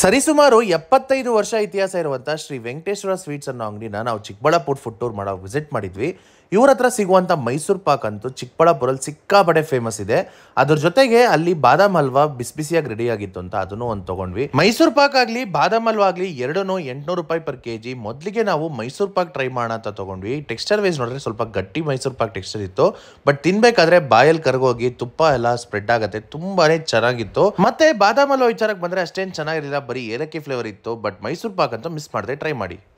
ಸರಿಸುಮಾರು ಎಪ್ಪತ್ತೈದು ವರ್ಷ ಇತಿಹಾಸ ಇರುವಂಥ ಶ್ರೀ ವೆಂಕಟೇಶ್ವರ ಸ್ವೀಟ್ಸ್ ಅನ್ನೋ ಅಂಗಡಿನ ನಾವು ಚಿಕ್ಕಬಳ್ಳಾಪುರ ಫುಡ್ ಟೂರ್ ಮಾಡೋ ವಿಸಿಟ್ ಮಾಡಿದ್ವಿ ಇವ್ರ ಹತ್ರ ಸಿಗುವಂಥ ಮೈಸೂರು ಪಾಕ್ ಅಂತೂ ಚಿಕ್ಕಬಳ್ಳಾಪುರಲ್ಲಿ ಸಿಕ್ಕಾಪಡೆ ಫೇಮಸ್ ಇದೆ ಅದ್ರ ಜೊತೆಗೆ ಅಲ್ಲಿ ಬಾದಾಮ್ ಹಲ್ವಾ ಬಿಸಿ ಬಿಸಿಯಾಗಿ ರೆಡಿ ಆಗಿತ್ತು ಅಂತ ಅದನ್ನು ಒಂದು ತಗೊಂಡ್ವಿ ಮೈಸೂರು ಪಾಕ್ ಆಗಲಿ ಬಾದಾಮ್ ಹಲ್ವಾ ಆಗಲಿ ಎರಡನ್ನೂ ಎಂಟುನೂರು ರೂಪಾಯಿ ಪರ್ ಕೆಜಿ ಮೊದಲಿಗೆ ನಾವು ಮೈಸೂರು ಪಾಕ್ ಟ್ರೈ ಮಾಡೋಣ ಅಂತ ತೊಗೊಂಡ್ವಿ ಟೆಕ್ಸ್ಚರ್ ವೈಸ್ ನೋಡಿದ್ರೆ ಸ್ವಲ್ಪ ಗಟ್ಟಿ ಮೈಸೂರು ಪಾಕ್ ಟೆಕ್ಸ್ಚರ್ ಇತ್ತು ಬಟ್ ತಿನ್ಬೇಕಾದ್ರೆ ಬಾಯಲ್ಲಿ ಕರ್ಗೋಗಿ ತುಪ್ಪ ಎಲ್ಲ ಸ್ಪ್ರೆಡ್ ಆಗುತ್ತೆ ತುಂಬಾನೇ ಚೆನ್ನಾಗಿತ್ತು ಮತ್ತೆ ಬಾದಾಮ್ ಹಲ್ವಾ ವಿಚಾರಕ್ಕೆ ಬಂದರೆ ಅಷ್ಟೇನು ಚೆನ್ನಾಗಿರಲಿಲ್ಲ ಬರೀ ಏಲಕ್ಕಿ ಫ್ಲೇವರ್ ಇತ್ತು ಬಟ್ ಮೈಸೂರು ಪಾಕ್ ಅಂತ ಮಿಸ್ ಮಾಡದೆ ಟ್ರೈ ಮಾಡಿ